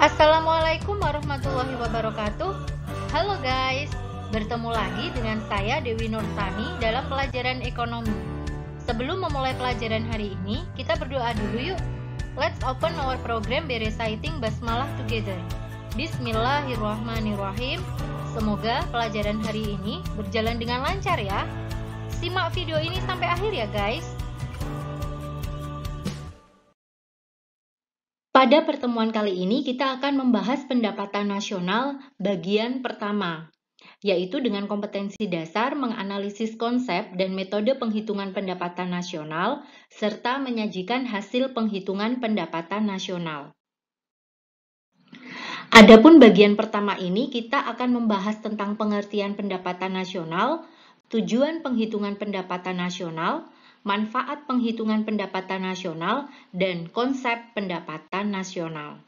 Assalamualaikum warahmatullahi wabarakatuh. Halo guys, bertemu lagi dengan saya Dewi Nurtani dalam pelajaran ekonomi. Sebelum memulai pelajaran hari ini, kita berdoa dulu yuk. Let's open our program by reciting basmalah together. Bismillahirrahmanirrahim. Semoga pelajaran hari ini berjalan dengan lancar ya. Simak video ini sampai akhir ya guys. Pada pertemuan kali ini kita akan membahas pendapatan nasional bagian pertama, yaitu dengan kompetensi dasar menganalisis konsep dan metode penghitungan pendapatan nasional serta menyajikan hasil penghitungan pendapatan nasional. Adapun bagian pertama ini kita akan membahas tentang pengertian pendapatan nasional, tujuan penghitungan pendapatan nasional, manfaat penghitungan pendapatan nasional, dan konsep pendapatan nasional.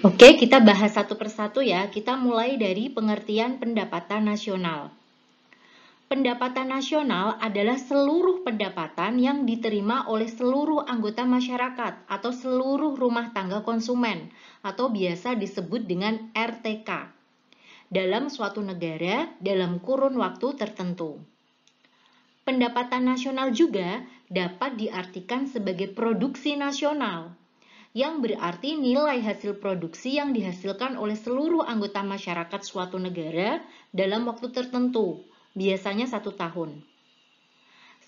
Oke, kita bahas satu persatu ya. Kita mulai dari pengertian pendapatan nasional. Pendapatan nasional adalah seluruh pendapatan yang diterima oleh seluruh anggota masyarakat atau seluruh rumah tangga konsumen atau biasa disebut dengan RTK dalam suatu negara dalam kurun waktu tertentu pendapatan nasional juga dapat diartikan sebagai produksi nasional, yang berarti nilai hasil produksi yang dihasilkan oleh seluruh anggota masyarakat suatu negara dalam waktu tertentu, biasanya satu tahun.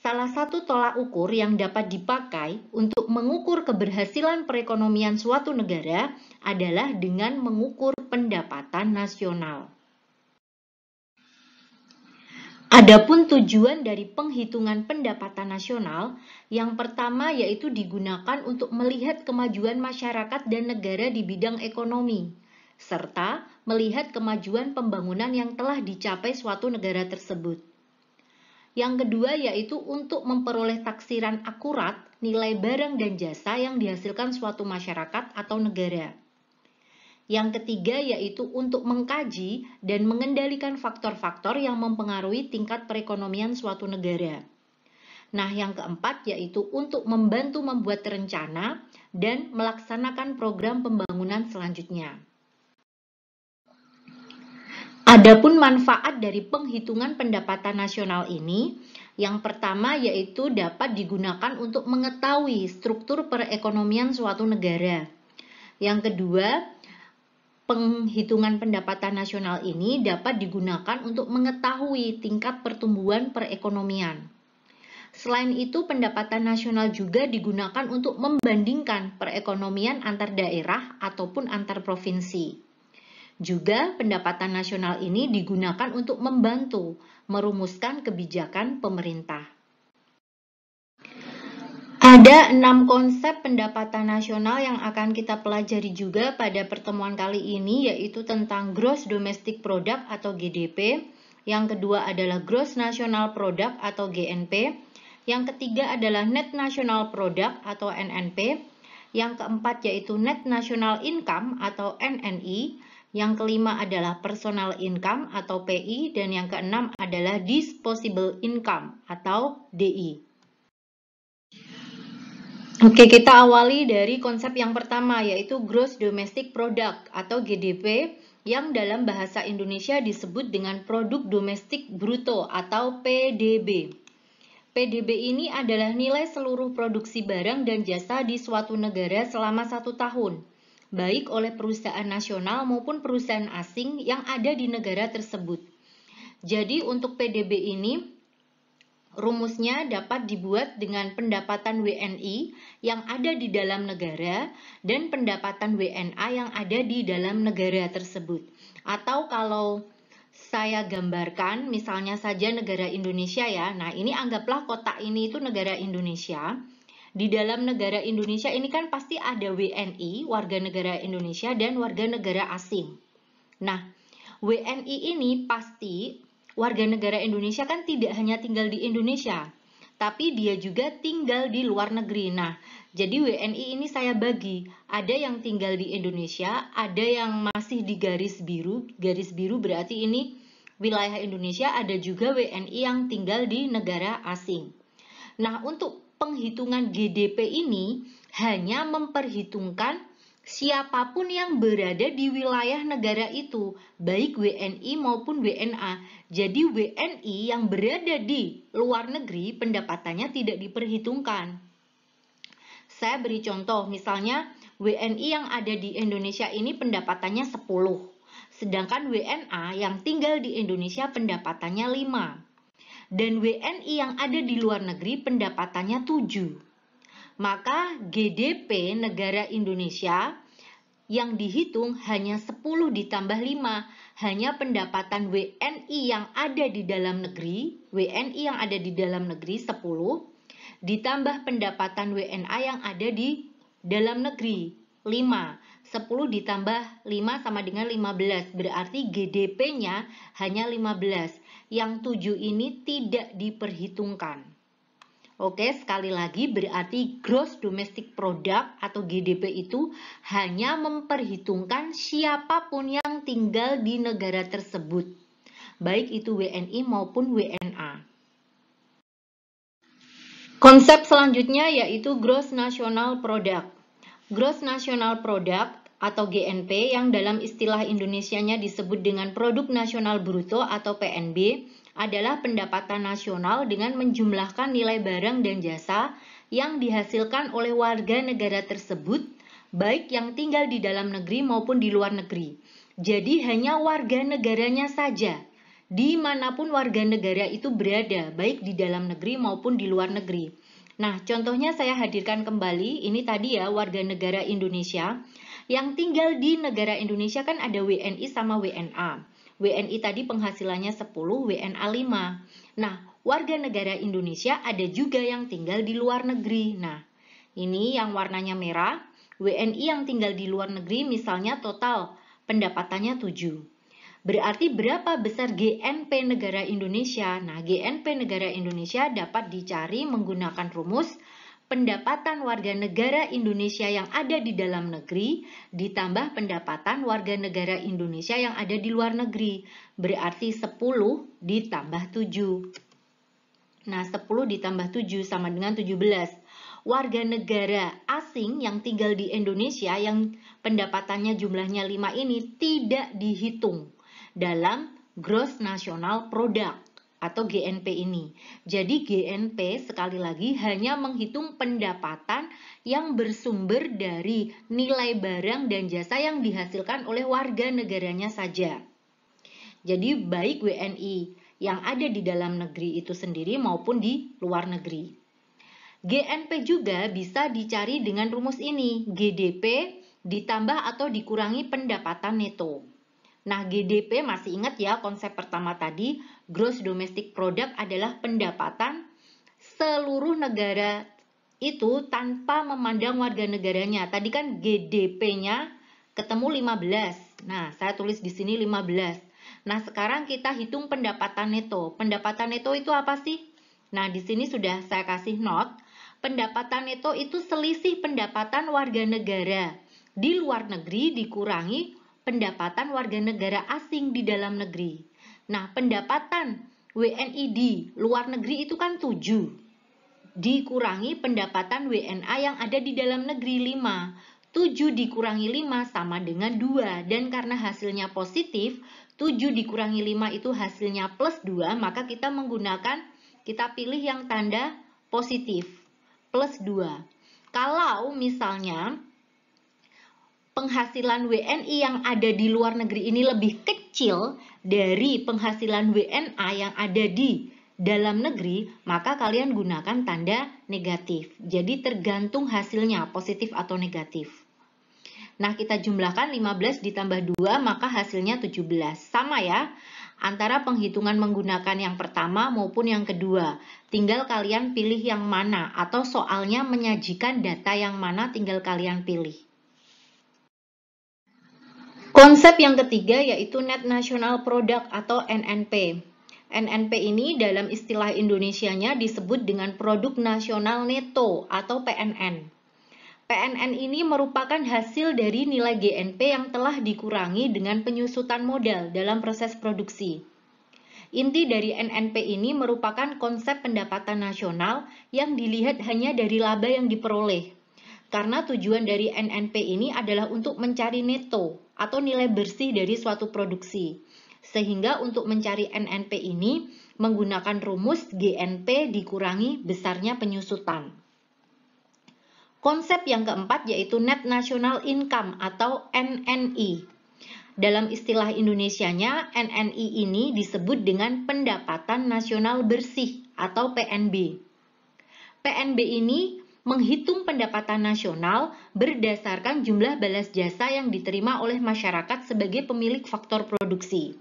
Salah satu tolak ukur yang dapat dipakai untuk mengukur keberhasilan perekonomian suatu negara adalah dengan mengukur pendapatan nasional. Adapun tujuan dari penghitungan pendapatan nasional, yang pertama yaitu digunakan untuk melihat kemajuan masyarakat dan negara di bidang ekonomi, serta melihat kemajuan pembangunan yang telah dicapai suatu negara tersebut. Yang kedua yaitu untuk memperoleh taksiran akurat nilai barang dan jasa yang dihasilkan suatu masyarakat atau negara. Yang ketiga yaitu untuk mengkaji dan mengendalikan faktor-faktor yang mempengaruhi tingkat perekonomian suatu negara. Nah, yang keempat yaitu untuk membantu membuat rencana dan melaksanakan program pembangunan selanjutnya. Adapun manfaat dari penghitungan pendapatan nasional ini, yang pertama yaitu dapat digunakan untuk mengetahui struktur perekonomian suatu negara. Yang kedua, penghitungan pendapatan nasional ini dapat digunakan untuk mengetahui tingkat pertumbuhan perekonomian. Selain itu, pendapatan nasional juga digunakan untuk membandingkan perekonomian antar daerah ataupun antar provinsi. Juga, pendapatan nasional ini digunakan untuk membantu merumuskan kebijakan pemerintah. Ada enam konsep pendapatan nasional yang akan kita pelajari juga pada pertemuan kali ini, yaitu tentang Gross Domestic Product atau GDP, yang kedua adalah Gross National Product atau GNP, yang ketiga adalah Net National Product atau NNP, yang keempat yaitu Net National Income atau NNI, yang kelima adalah Personal Income atau PI, dan yang keenam adalah Disposable Income atau DI. Oke, kita awali dari konsep yang pertama yaitu Gross Domestic Product atau GDP yang dalam bahasa Indonesia disebut dengan Produk Domestik Bruto atau PDB. PDB ini adalah nilai seluruh produksi barang dan jasa di suatu negara selama satu tahun, baik oleh perusahaan nasional maupun perusahaan asing yang ada di negara tersebut. Jadi untuk PDB ini, Rumusnya dapat dibuat dengan pendapatan WNI yang ada di dalam negara dan pendapatan WNA yang ada di dalam negara tersebut. Atau kalau saya gambarkan misalnya saja negara Indonesia ya. Nah, ini anggaplah kotak ini itu negara Indonesia. Di dalam negara Indonesia ini kan pasti ada WNI, warga negara Indonesia dan warga negara asing. Nah, WNI ini pasti warga negara Indonesia kan tidak hanya tinggal di Indonesia, tapi dia juga tinggal di luar negeri. Nah, jadi WNI ini saya bagi, ada yang tinggal di Indonesia, ada yang masih di garis biru. Garis biru berarti ini wilayah Indonesia, ada juga WNI yang tinggal di negara asing. Nah, untuk penghitungan GDP ini hanya memperhitungkan siapapun yang berada di wilayah negara itu, baik WNI maupun WNA. Jadi WNI yang berada di luar negeri pendapatannya tidak diperhitungkan. Saya beri contoh, misalnya WNI yang ada di Indonesia ini pendapatannya 10, sedangkan WNA yang tinggal di Indonesia pendapatannya 5. Dan WNI yang ada di luar negeri pendapatannya 7 maka GDP negara Indonesia yang dihitung hanya 10 ditambah 5, hanya pendapatan WNI yang ada di dalam negeri, WNI yang ada di dalam negeri 10 ditambah pendapatan WNA yang ada di dalam negeri 5. 10 ditambah 5 sama dengan 15, berarti GDP-nya hanya 15. Yang 7 ini tidak diperhitungkan. Oke, sekali lagi berarti gross domestic product atau GDP itu hanya memperhitungkan siapapun yang tinggal di negara tersebut, baik itu WNI maupun WNA. Konsep selanjutnya yaitu gross national product. Gross national product atau GNP yang dalam istilah Indonesianya disebut dengan Produk Nasional Bruto atau PNB adalah pendapatan nasional dengan menjumlahkan nilai barang dan jasa yang dihasilkan oleh warga negara tersebut, baik yang tinggal di dalam negeri maupun di luar negeri. Jadi hanya warga negaranya saja, dimanapun warga negara itu berada, baik di dalam negeri maupun di luar negeri. Nah, contohnya saya hadirkan kembali, ini tadi ya warga negara Indonesia, yang tinggal di negara Indonesia kan ada WNI sama WNA. WNI tadi penghasilannya 10, WNA 5. Nah, warga negara Indonesia ada juga yang tinggal di luar negeri. Nah, ini yang warnanya merah, WNI yang tinggal di luar negeri misalnya total pendapatannya 7. Berarti berapa besar GNP negara Indonesia? Nah, GNP negara Indonesia dapat dicari menggunakan rumus pendapatan warga negara Indonesia yang ada di dalam negeri ditambah pendapatan warga negara Indonesia yang ada di luar negeri. Berarti 10 ditambah 7. Nah, 10 ditambah 7 sama dengan 17. Warga negara asing yang tinggal di Indonesia yang pendapatannya jumlahnya 5 ini tidak dihitung dalam gross national product atau GNP ini. Jadi GNP sekali lagi hanya menghitung pendapatan yang bersumber dari nilai barang dan jasa yang dihasilkan oleh warga negaranya saja. Jadi baik WNI yang ada di dalam negeri itu sendiri maupun di luar negeri. GNP juga bisa dicari dengan rumus ini, GDP ditambah atau dikurangi pendapatan neto. Nah, GDP masih ingat ya konsep pertama tadi, gross domestic product adalah pendapatan seluruh negara itu tanpa memandang warga negaranya. Tadi kan GDP-nya ketemu 15. Nah, saya tulis di sini 15. Nah, sekarang kita hitung pendapatan neto. Pendapatan neto itu apa sih? Nah, di sini sudah saya kasih note. Pendapatan neto itu selisih pendapatan warga negara di luar negeri dikurangi pendapatan warga negara asing di dalam negeri. Nah, pendapatan WNI di luar negeri itu kan 7. Dikurangi pendapatan WNA yang ada di dalam negeri 5. 7 dikurangi 5 sama dengan 2 dan karena hasilnya positif, 7 dikurangi 5 itu hasilnya plus 2, maka kita menggunakan kita pilih yang tanda positif plus 2. Kalau misalnya penghasilan WNI yang ada di luar negeri ini lebih kecil dari penghasilan WNA yang ada di dalam negeri, maka kalian gunakan tanda negatif. Jadi tergantung hasilnya, positif atau negatif. Nah, kita jumlahkan 15 ditambah 2, maka hasilnya 17. Sama ya, antara penghitungan menggunakan yang pertama maupun yang kedua. Tinggal kalian pilih yang mana, atau soalnya menyajikan data yang mana tinggal kalian pilih. Konsep yang ketiga yaitu Net National Product atau NNP. NNP ini dalam istilah Indonesianya disebut dengan Produk Nasional Neto atau PNN. PNN ini merupakan hasil dari nilai GNP yang telah dikurangi dengan penyusutan modal dalam proses produksi. Inti dari NNP ini merupakan konsep pendapatan nasional yang dilihat hanya dari laba yang diperoleh. Karena tujuan dari NNP ini adalah untuk mencari neto, atau nilai bersih dari suatu produksi. Sehingga untuk mencari NNP ini menggunakan rumus GNP dikurangi besarnya penyusutan. Konsep yang keempat yaitu Net National Income atau NNI. Dalam istilah Indonesianya, NNI ini disebut dengan pendapatan nasional bersih atau PNB. PNB ini menghitung pendapatan nasional berdasarkan jumlah balas jasa yang diterima oleh masyarakat sebagai pemilik faktor produksi.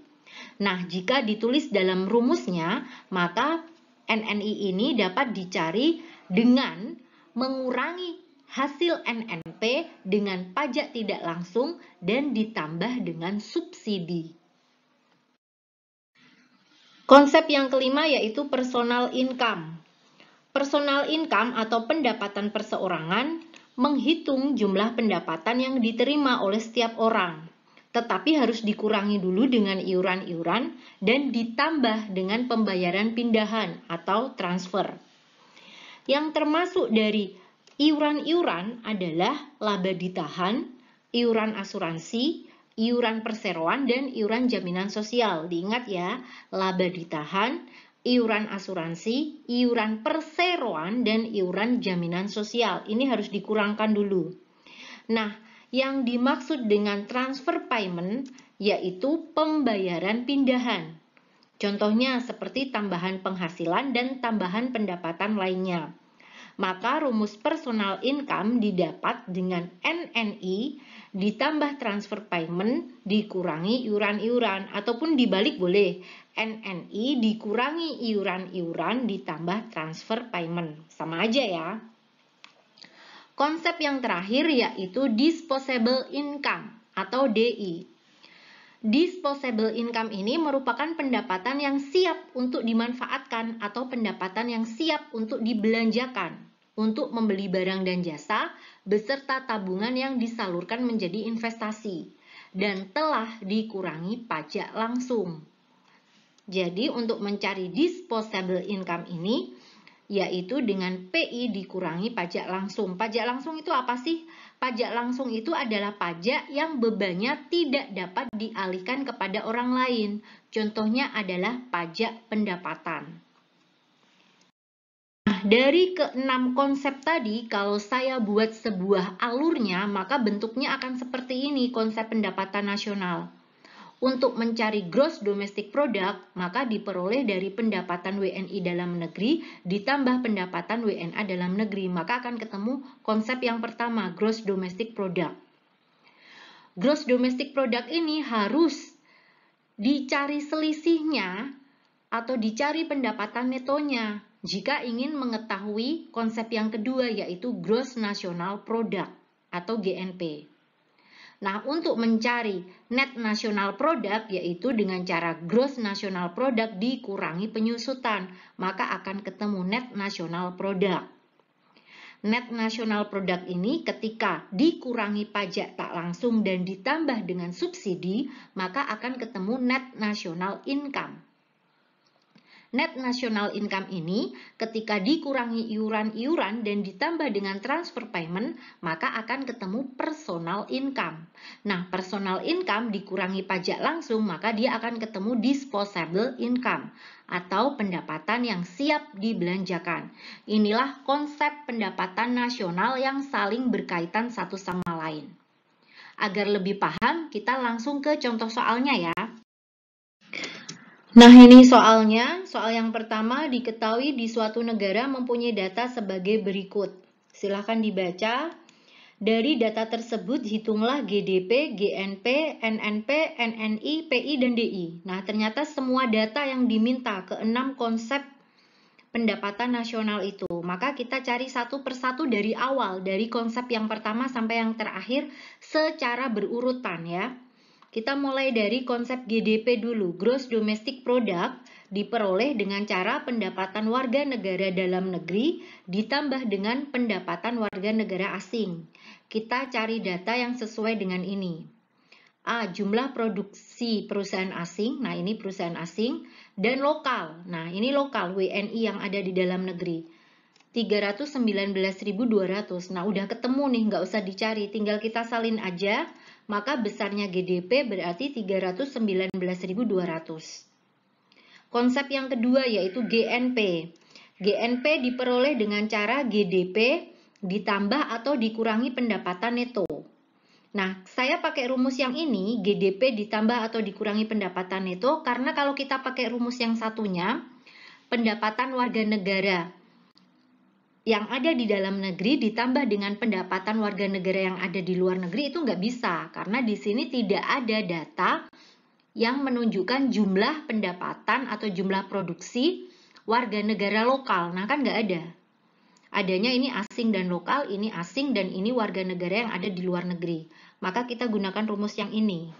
Nah, jika ditulis dalam rumusnya, maka NNI ini dapat dicari dengan mengurangi hasil NNP dengan pajak tidak langsung dan ditambah dengan subsidi. Konsep yang kelima yaitu personal income. Personal income atau pendapatan perseorangan menghitung jumlah pendapatan yang diterima oleh setiap orang, tetapi harus dikurangi dulu dengan iuran-iuran dan ditambah dengan pembayaran pindahan atau transfer. Yang termasuk dari iuran-iuran adalah laba ditahan, iuran asuransi, iuran perseroan, dan iuran jaminan sosial. Diingat ya, laba ditahan, iuran asuransi, iuran perseroan, dan iuran jaminan sosial. Ini harus dikurangkan dulu. Nah, yang dimaksud dengan transfer payment yaitu pembayaran pindahan. Contohnya seperti tambahan penghasilan dan tambahan pendapatan lainnya. Maka rumus personal income didapat dengan NNI ditambah transfer payment dikurangi iuran-iuran ataupun dibalik boleh NNI dikurangi iuran-iuran ditambah transfer payment sama aja ya konsep yang terakhir yaitu disposable income atau DI disposable income ini merupakan pendapatan yang siap untuk dimanfaatkan atau pendapatan yang siap untuk dibelanjakan untuk membeli barang dan jasa beserta tabungan yang disalurkan menjadi investasi dan telah dikurangi pajak langsung. Jadi untuk mencari disposable income ini yaitu dengan PI dikurangi pajak langsung. Pajak langsung itu apa sih? Pajak langsung itu adalah pajak yang bebannya tidak dapat dialihkan kepada orang lain. Contohnya adalah pajak pendapatan dari keenam konsep tadi, kalau saya buat sebuah alurnya, maka bentuknya akan seperti ini konsep pendapatan nasional. Untuk mencari gross domestic product, maka diperoleh dari pendapatan WNI dalam negeri ditambah pendapatan WNA dalam negeri, maka akan ketemu konsep yang pertama, gross domestic product. Gross domestic product ini harus dicari selisihnya atau dicari pendapatan netonya jika ingin mengetahui konsep yang kedua yaitu Gross National Product atau GNP. Nah, untuk mencari net national product yaitu dengan cara gross national product dikurangi penyusutan, maka akan ketemu net national product. Net national product ini ketika dikurangi pajak tak langsung dan ditambah dengan subsidi, maka akan ketemu net national income. Net National Income ini ketika dikurangi iuran-iuran dan ditambah dengan transfer payment, maka akan ketemu personal income. Nah, personal income dikurangi pajak langsung, maka dia akan ketemu disposable income atau pendapatan yang siap dibelanjakan. Inilah konsep pendapatan nasional yang saling berkaitan satu sama lain. Agar lebih paham, kita langsung ke contoh soalnya ya. Nah, ini soalnya. Soal yang pertama diketahui di suatu negara mempunyai data sebagai berikut. Silahkan dibaca. Dari data tersebut hitunglah GDP, GNP, NNP, NNI, PI, dan DI. Nah, ternyata semua data yang diminta ke enam konsep pendapatan nasional itu. Maka kita cari satu persatu dari awal, dari konsep yang pertama sampai yang terakhir secara berurutan ya. Kita mulai dari konsep GDP dulu, Gross Domestic Product, diperoleh dengan cara pendapatan warga negara dalam negeri ditambah dengan pendapatan warga negara asing. Kita cari data yang sesuai dengan ini. A. Jumlah produksi perusahaan asing, nah ini perusahaan asing, dan lokal, nah ini lokal WNI yang ada di dalam negeri. 319.200, nah udah ketemu nih, nggak usah dicari, tinggal kita salin aja maka besarnya GDP berarti 319.200. Konsep yang kedua yaitu GNP. GNP diperoleh dengan cara GDP ditambah atau dikurangi pendapatan neto. Nah, saya pakai rumus yang ini, GDP ditambah atau dikurangi pendapatan neto, karena kalau kita pakai rumus yang satunya, pendapatan warga negara yang ada di dalam negeri ditambah dengan pendapatan warga negara yang ada di luar negeri itu nggak bisa karena di sini tidak ada data yang menunjukkan jumlah pendapatan atau jumlah produksi warga negara lokal. Nah kan nggak ada. Adanya ini asing dan lokal, ini asing dan ini warga negara yang ada di luar negeri. Maka kita gunakan rumus yang ini.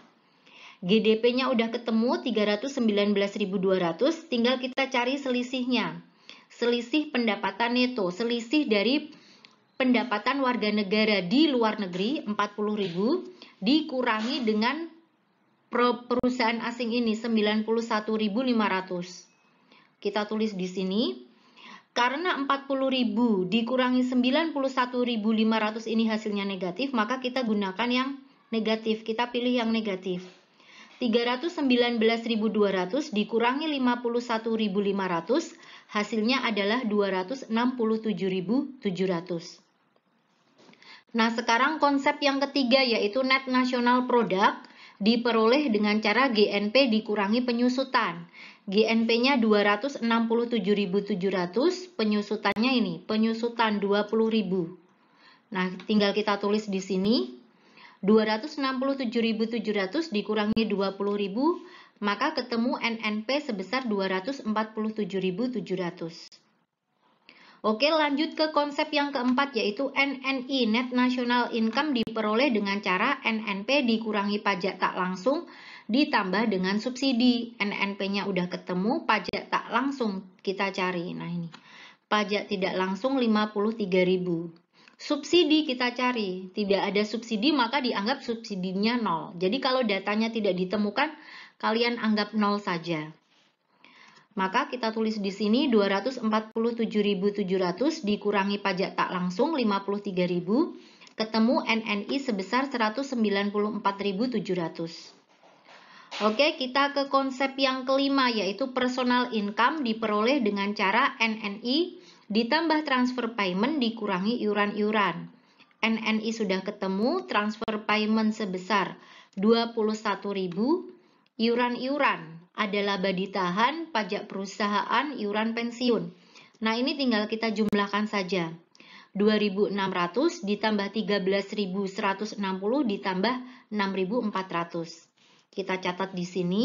GDP-nya udah ketemu 319.200, tinggal kita cari selisihnya selisih pendapatan neto, selisih dari pendapatan warga negara di luar negeri 40.000 dikurangi dengan perusahaan asing ini 91.500. Kita tulis di sini karena 40.000 dikurangi 91.500 ini hasilnya negatif, maka kita gunakan yang negatif. Kita pilih yang negatif. 319.200 dikurangi 51.500 Hasilnya adalah 267.700. Nah, sekarang konsep yang ketiga yaitu net national product diperoleh dengan cara GNP dikurangi penyusutan. GNP-nya 267.700, penyusutannya ini, penyusutan 20.000. Nah, tinggal kita tulis di sini. 267.700 dikurangi 20.000 maka ketemu NNP sebesar 247.700. Oke, lanjut ke konsep yang keempat yaitu NNI (Net National Income) diperoleh dengan cara NNP dikurangi pajak tak langsung ditambah dengan subsidi. NNP-nya udah ketemu, pajak tak langsung kita cari. Nah, ini. Pajak tidak langsung 53.000. Subsidi kita cari. Tidak ada subsidi maka dianggap subsidinya nol. Jadi kalau datanya tidak ditemukan, kalian anggap nol saja. Maka kita tulis di sini 247.700 dikurangi pajak tak langsung 53.000 ketemu NNI sebesar 194.700. Oke, kita ke konsep yang kelima yaitu personal income diperoleh dengan cara NNI ditambah transfer payment dikurangi iuran-iuran. NNI sudah ketemu transfer payment sebesar 21.000 Iuran-iuran adalah laba ditahan, pajak perusahaan, iuran pensiun. Nah, ini tinggal kita jumlahkan saja. 2.600 ditambah 13.160 ditambah 6.400. Kita catat di sini.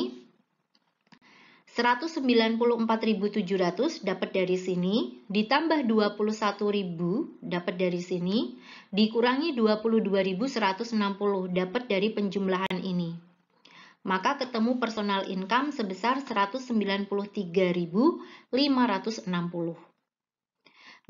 194.700 dapat dari sini, ditambah 21.000 dapat dari sini, dikurangi 22.160 dapat dari penjumlahan ini maka ketemu personal income sebesar 193.560.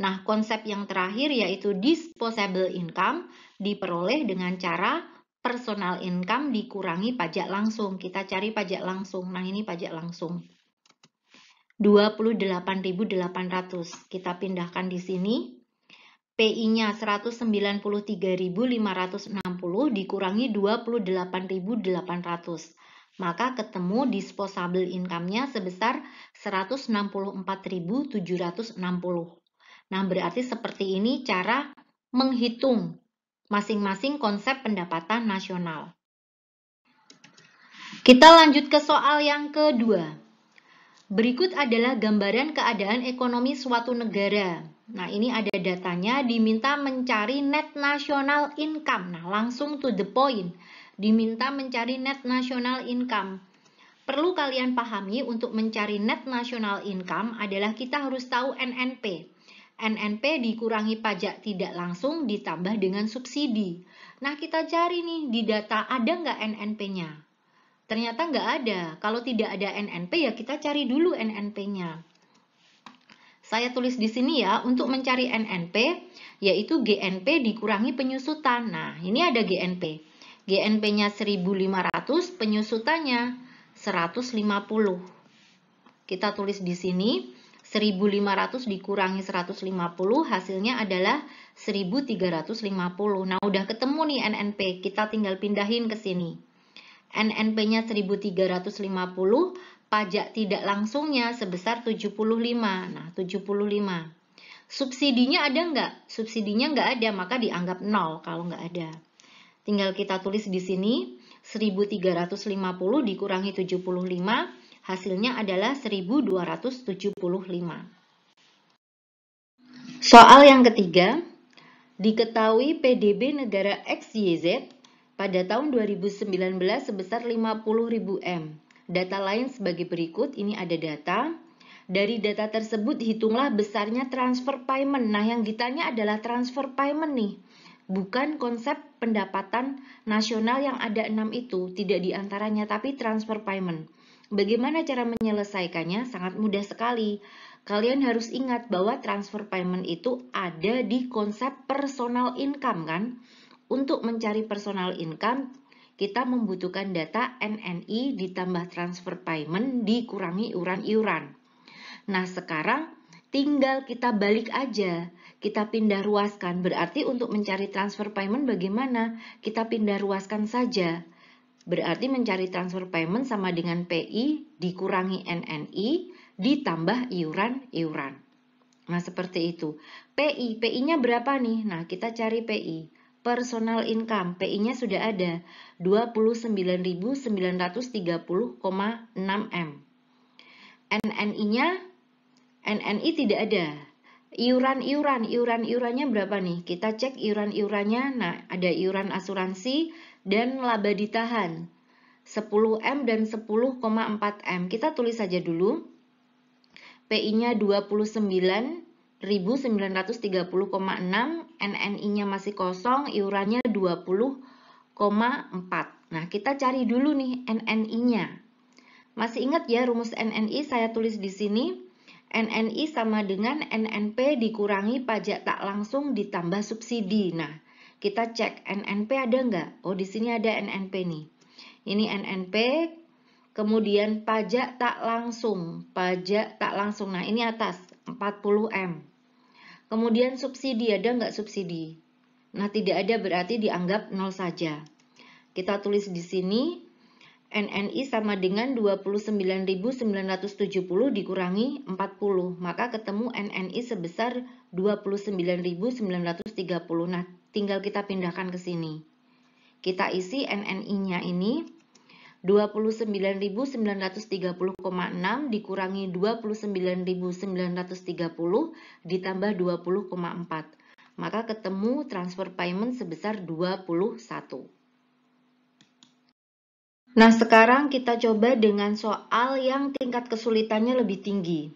Nah, konsep yang terakhir yaitu disposable income diperoleh dengan cara personal income dikurangi pajak langsung. Kita cari pajak langsung. Nah, ini pajak langsung. 28.800. Kita pindahkan di sini. PI-nya 193.560 dikurangi 28.800 maka ketemu disposable income-nya sebesar 164.760. Nah, berarti seperti ini cara menghitung masing-masing konsep pendapatan nasional. Kita lanjut ke soal yang kedua. Berikut adalah gambaran keadaan ekonomi suatu negara. Nah, ini ada datanya diminta mencari net national income. Nah, langsung to the point diminta mencari net national income. Perlu kalian pahami untuk mencari net national income adalah kita harus tahu NNP. NNP dikurangi pajak tidak langsung ditambah dengan subsidi. Nah kita cari nih di data ada nggak NNP-nya? Ternyata nggak ada. Kalau tidak ada NNP ya kita cari dulu NNP-nya. Saya tulis di sini ya, untuk mencari NNP, yaitu GNP dikurangi penyusutan. Nah, ini ada GNP. GNP-nya 1500, penyusutannya 150. Kita tulis di sini 1500 dikurangi 150 hasilnya adalah 1350. Nah, udah ketemu nih NNP, kita tinggal pindahin ke sini. NNP-nya 1350, pajak tidak langsungnya sebesar 75. Nah, 75. Subsidinya ada nggak? Subsidinya nggak ada, maka dianggap nol kalau nggak ada. Tinggal kita tulis di sini 1350 dikurangi 75 hasilnya adalah 1275. Soal yang ketiga, diketahui PDB negara XYZ pada tahun 2019 sebesar 50.000 M. Data lain sebagai berikut, ini ada data. Dari data tersebut hitunglah besarnya transfer payment. Nah, yang ditanya adalah transfer payment nih, bukan konsep pendapatan nasional yang ada enam itu tidak diantaranya tapi transfer payment. Bagaimana cara menyelesaikannya? Sangat mudah sekali. Kalian harus ingat bahwa transfer payment itu ada di konsep personal income kan? Untuk mencari personal income, kita membutuhkan data NNI ditambah transfer payment dikurangi iuran-iuran. Nah, sekarang tinggal kita balik aja. Kita pindah ruaskan berarti untuk mencari transfer payment bagaimana? Kita pindah ruaskan saja. Berarti mencari transfer payment sama dengan PI dikurangi NNI ditambah iuran-iuran. Nah, seperti itu. PI, PI-nya berapa nih? Nah, kita cari PI. Personal income, PI-nya sudah ada 29.930,6 M. NNI-nya NNI tidak ada iuran-iuran, iuran-iurannya berapa nih? Kita cek iuran-iurannya. Nah, ada iuran asuransi dan laba ditahan. 10M dan 10,4M. Kita tulis saja dulu. PI-nya 29.930,6, NNI-nya masih kosong, iurannya 20,4. Nah, kita cari dulu nih NNI-nya. Masih ingat ya rumus NNI saya tulis di sini NNI sama dengan NNP dikurangi pajak tak langsung ditambah subsidi. Nah, kita cek NNP ada nggak? Oh, di sini ada NNP nih. Ini NNP, kemudian pajak tak langsung. Pajak tak langsung. Nah, ini atas, 40M. Kemudian subsidi, ada nggak subsidi? Nah, tidak ada berarti dianggap nol saja. Kita tulis di sini NNI sama dengan 29.970 dikurangi 40, maka ketemu NNI sebesar 29.930. Nah, tinggal kita pindahkan ke sini. Kita isi NNI-nya ini 29.930,6 dikurangi 29.930 ditambah 20,4. Maka ketemu transfer payment sebesar 21. Nah, sekarang kita coba dengan soal yang tingkat kesulitannya lebih tinggi.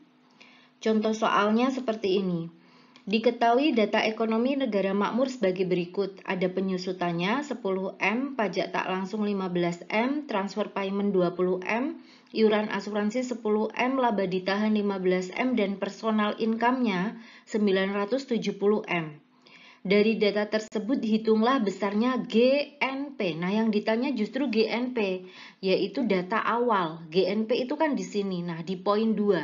Contoh soalnya seperti ini. Diketahui data ekonomi negara makmur sebagai berikut. Ada penyusutannya 10M, pajak tak langsung 15M, transfer payment 20M, iuran asuransi 10M, laba ditahan 15M, dan personal income-nya 970M. Dari data tersebut hitunglah besarnya GNP. Nah, yang ditanya justru GNP, yaitu data awal. GNP itu kan di sini, nah di poin 2.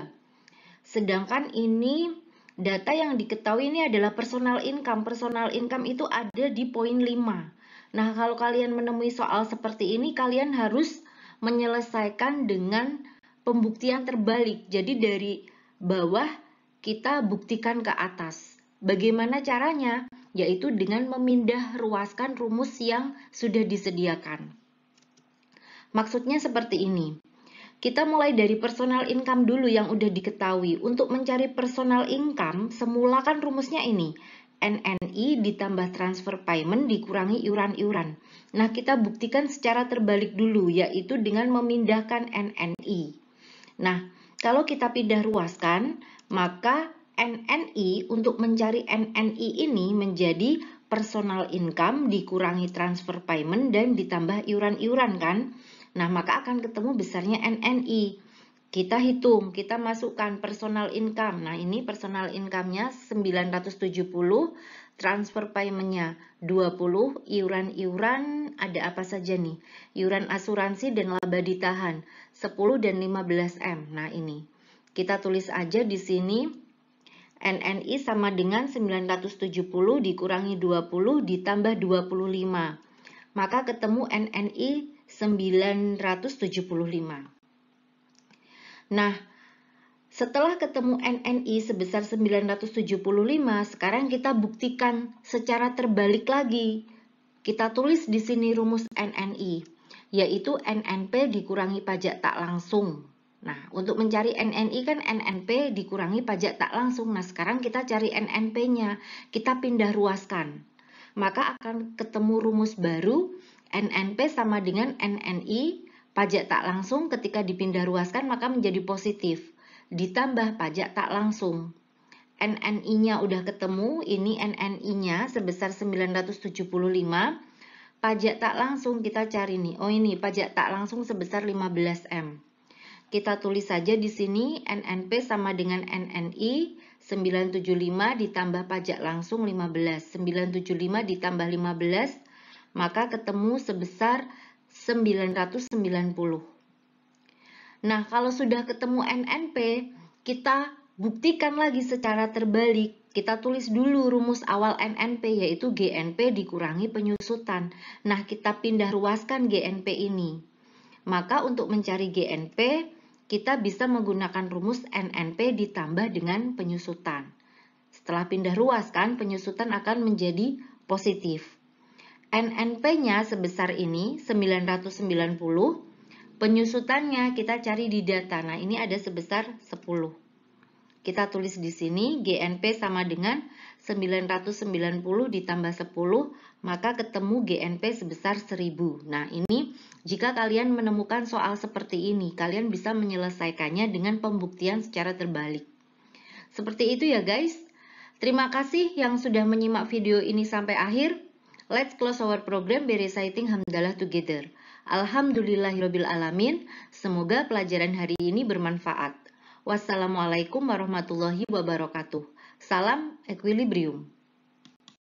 Sedangkan ini data yang diketahui ini adalah personal income. Personal income itu ada di poin 5. Nah, kalau kalian menemui soal seperti ini, kalian harus menyelesaikan dengan pembuktian terbalik. Jadi dari bawah kita buktikan ke atas. Bagaimana caranya? yaitu dengan memindah ruaskan rumus yang sudah disediakan. Maksudnya seperti ini. Kita mulai dari personal income dulu yang udah diketahui. Untuk mencari personal income, semula kan rumusnya ini. NNI ditambah transfer payment dikurangi iuran-iuran. Nah, kita buktikan secara terbalik dulu, yaitu dengan memindahkan NNI. Nah, kalau kita pindah ruaskan, maka NNI untuk mencari NNI ini menjadi personal income dikurangi transfer payment dan ditambah iuran-iuran kan? Nah, maka akan ketemu besarnya NNI. Kita hitung, kita masukkan personal income. Nah, ini personal income-nya 970, transfer payment-nya 20, iuran-iuran ada apa saja nih? Iuran asuransi dan laba ditahan 10 dan 15M. Nah, ini. Kita tulis aja di sini NNI sama dengan 970 dikurangi 20 ditambah 25. Maka ketemu NNI 975. Nah, setelah ketemu NNI sebesar 975, sekarang kita buktikan secara terbalik lagi. Kita tulis di sini rumus NNI, yaitu NNP dikurangi pajak tak langsung Nah, untuk mencari NNI kan NNP dikurangi pajak tak langsung. Nah, sekarang kita cari NNP-nya. Kita pindah ruaskan. Maka akan ketemu rumus baru NNP sama dengan NNI pajak tak langsung ketika dipindah ruaskan maka menjadi positif. Ditambah pajak tak langsung. NNI-nya udah ketemu, ini NNI-nya sebesar 975. Pajak tak langsung kita cari nih. Oh ini pajak tak langsung sebesar 15M. Kita tulis saja di sini NNP sama dengan NNI 975 ditambah pajak langsung 15. 975 ditambah 15 maka ketemu sebesar 990. Nah, kalau sudah ketemu NNP, kita buktikan lagi secara terbalik. Kita tulis dulu rumus awal NNP yaitu GNP dikurangi penyusutan. Nah, kita pindah ruaskan GNP ini. Maka untuk mencari GNP, kita bisa menggunakan rumus NNP ditambah dengan penyusutan. Setelah pindah ruas kan, penyusutan akan menjadi positif. NNP-nya sebesar ini 990, penyusutannya kita cari di data. Nah, ini ada sebesar 10. Kita tulis di sini GNP sama dengan 990 ditambah 10, maka ketemu GNP sebesar 1000. Nah, ini jika kalian menemukan soal seperti ini, kalian bisa menyelesaikannya dengan pembuktian secara terbalik. Seperti itu ya guys. Terima kasih yang sudah menyimak video ini sampai akhir. Let's close our program by reciting Hamdalah together. Alhamdulillahirabbil alamin. Semoga pelajaran hari ini bermanfaat. Wassalamualaikum warahmatullahi wabarakatuh. Salam equilibrium.